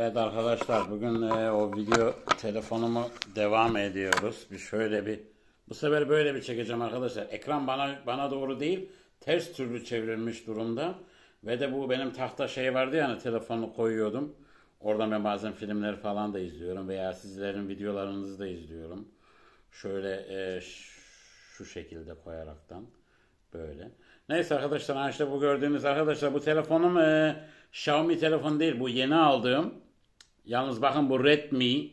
Evet arkadaşlar bugün e, o video telefonumu devam ediyoruz. Bir şöyle bir bu sefer böyle bir çekeceğim arkadaşlar. Ekran bana bana doğru değil ters türlü çevrilmiş durumda. Ve de bu benim tahta şey vardı ya hani telefonu koyuyordum. Oradan ben bazen filmleri falan da izliyorum veya sizlerin videolarınızı da izliyorum. Şöyle e, şu şekilde koyaraktan böyle. Neyse arkadaşlar işte bu gördüğünüz arkadaşlar bu telefonum e, Xiaomi telefon değil bu yeni aldığım Yalnız bakın bu Redmi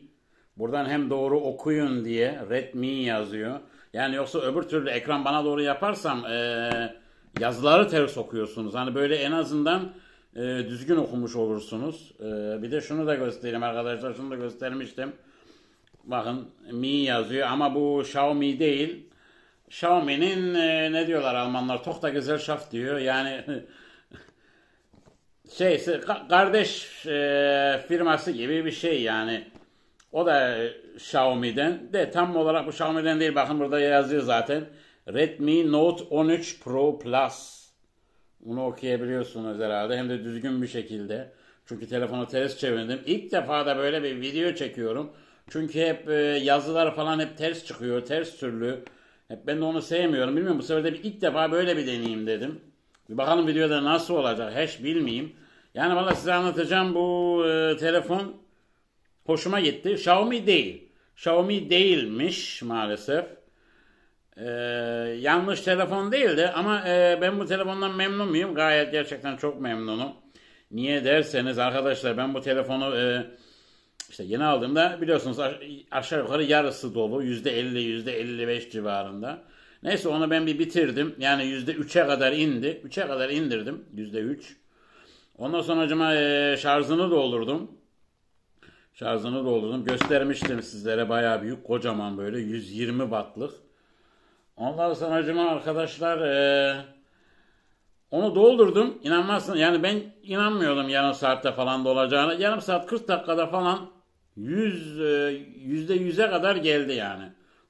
buradan hem doğru okuyun diye Redmi yazıyor. Yani yoksa öbür türlü ekran bana doğru yaparsam e, yazıları ters okuyorsunuz. Hani böyle en azından e, düzgün okumuş olursunuz. E, bir de şunu da göstereyim arkadaşlar. Şunu da göstermiştim. Bakın Mi yazıyor ama bu Xiaomi değil. Xiaomi'nin e, ne diyorlar Almanlar? Çok da güzel şaf diyor. Yani Şey, kardeş e, firması gibi bir şey yani. O da Xiaomi'den de tam olarak bu Xiaomi'den değil bakın burada yazıyor zaten. Redmi Note 13 Pro Plus. Bunu okuyabiliyorsunuz herhalde hem de düzgün bir şekilde. Çünkü telefonu ters çevirdim. İlk defa da böyle bir video çekiyorum. Çünkü hep e, yazılar falan hep ters çıkıyor, ters türlü. Hep ben de onu sevmiyorum. Bilmiyorum bu sefer de bir ilk defa böyle bir deneyeyim dedim. Bir bakalım videoda nasıl olacak hiç bilmeyeyim. Yani valla size anlatacağım bu e, telefon hoşuma gitti. Xiaomi değil. Xiaomi değilmiş maalesef. Ee, yanlış telefon değildi ama e, ben bu telefondan memnun muyum? Gayet gerçekten çok memnunum. Niye derseniz arkadaşlar ben bu telefonu e, işte yeni aldığımda biliyorsunuz aşağı yukarı yarısı dolu. %50 %55 civarında. Neyse onu ben bir bitirdim. Yani yüzde üç'e kadar indi. üç'e kadar indirdim. %3. Ondan sonra hocama e, şarjını doldurdum. Şarjını doldurdum. Göstermiştim sizlere bayağı büyük. Kocaman böyle 120 wattlık. Ondan sonra hocama arkadaşlar e, onu doldurdum. İnanmazsın. Yani ben inanmıyordum yarım saatte falan da Yarım saat 40 dakikada falan 100 %100'e kadar geldi yani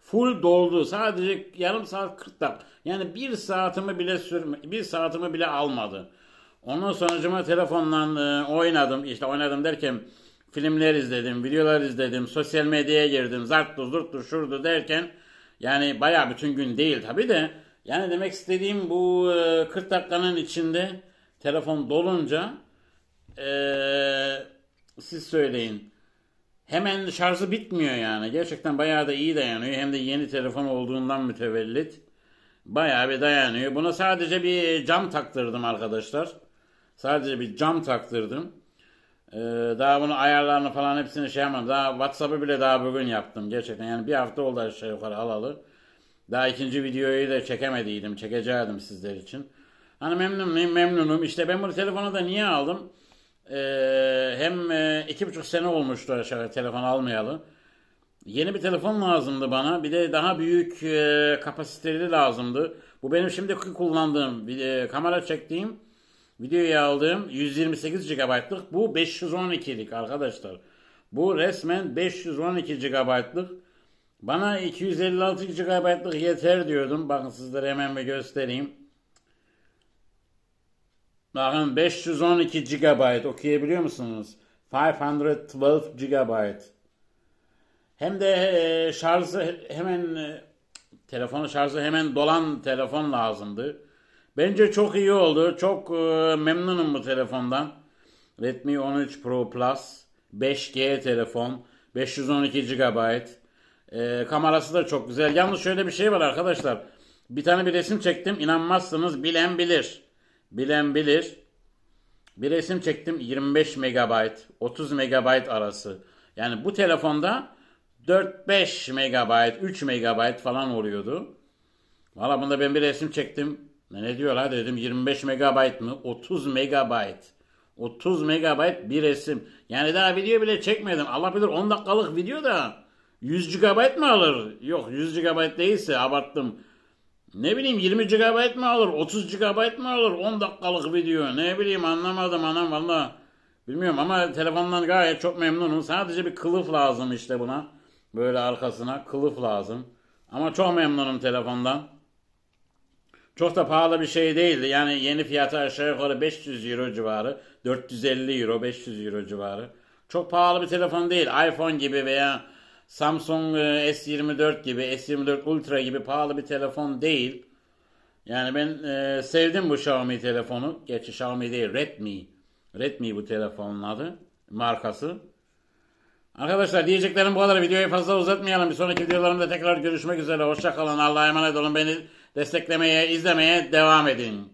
full doldu. Sadece yarım saat 40 dakika. Yani bir saatimi bile sürme, bir saatimi bile almadı. Onun sonucuma telefonla e, oynadım. İşte oynadım derken filmler izledim, videolar izledim, sosyal medyaya girdim, zarttı, zurttu, şurdu derken yani baya bütün gün değil tabi de yani demek istediğim bu e, 40 dakikanın içinde telefon dolunca e, siz söyleyin hemen şarjı bitmiyor yani. Gerçekten bayağı da iyi dayanıyor. Hem de yeni telefon olduğundan mütevellit. Bayağı bir dayanıyor. Buna sadece bir cam taktırdım arkadaşlar. Sadece bir cam taktırdım. Ee, daha bunu ayarlarını falan hepsini şey yapmadım. Daha Whatsapp'ı bile daha bugün yaptım gerçekten. Yani bir hafta oldu aşağı yukarı alalı. Daha ikinci videoyu da çekemediydim. Çekeceğim sizler için. Hani memnun muyum? Memnunum. İşte ben bu telefonu da niye aldım? Ee, hem e, iki buçuk sene olmuştu aşağı telefon almayalı. Yeni bir telefon lazımdı bana. Bir de daha büyük e, kapasiteli lazımdı. Bu benim şimdi kullandığım, e, kamera çektiğim, videoyu aldığım 128 GB'lık. Bu 512'lik arkadaşlar. Bu resmen 512 GB'lık. Bana 256 GB'lık yeter diyordum. Bakın sizlere hemen bir göstereyim. Bakın 512 GB okuyabiliyor musunuz? 512 GB. Hem de e, şarjı hemen e, telefonu şarjı hemen dolan telefon lazımdı. Bence çok iyi oldu. Çok e, memnunum bu telefondan. Redmi 13 Pro Plus 5G telefon 512 GB. kamerası da çok güzel. Yalnız şöyle bir şey var arkadaşlar. Bir tane bir resim çektim. İnanmazsınız bilen bilir. Bilen bilir. Bir resim çektim 25 MB, 30 MB arası. Yani bu telefonda 4-5 MB, 3 MB falan oluyordu. Valla bunda ben bir resim çektim. Ne diyorlar dedim 25 MB mı? 30 MB. 30 MB bir resim. Yani daha video bile çekmedim. Allah bilir 10 dakikalık video da 100 GB mı alır? Yok 100 GB değilse abarttım. Ne bileyim 20 GB mı alır, 30 GB mı alır, 10 dakikalık video ne bileyim anlamadım anam valla. Bilmiyorum ama telefondan gayet çok memnunum. Sadece bir kılıf lazım işte buna. Böyle arkasına kılıf lazım. Ama çok memnunum telefondan. Çok da pahalı bir şey değildi. Yani yeni fiyatı aşağı yukarı 500 euro civarı. 450 euro, 500 euro civarı. Çok pahalı bir telefon değil. iPhone gibi veya Samsung e, S24 gibi, S24 Ultra gibi pahalı bir telefon değil. Yani ben e, sevdim bu Xiaomi telefonu. Gerçi Xiaomi değil, Redmi. Redmi bu telefonun adı, markası. Arkadaşlar diyeceklerim bu kadar. Videoyu fazla uzatmayalım. Bir sonraki videolarımda tekrar görüşmek üzere. Hoşçakalın. Allah'a emanet olun. Beni desteklemeye, izlemeye devam edin.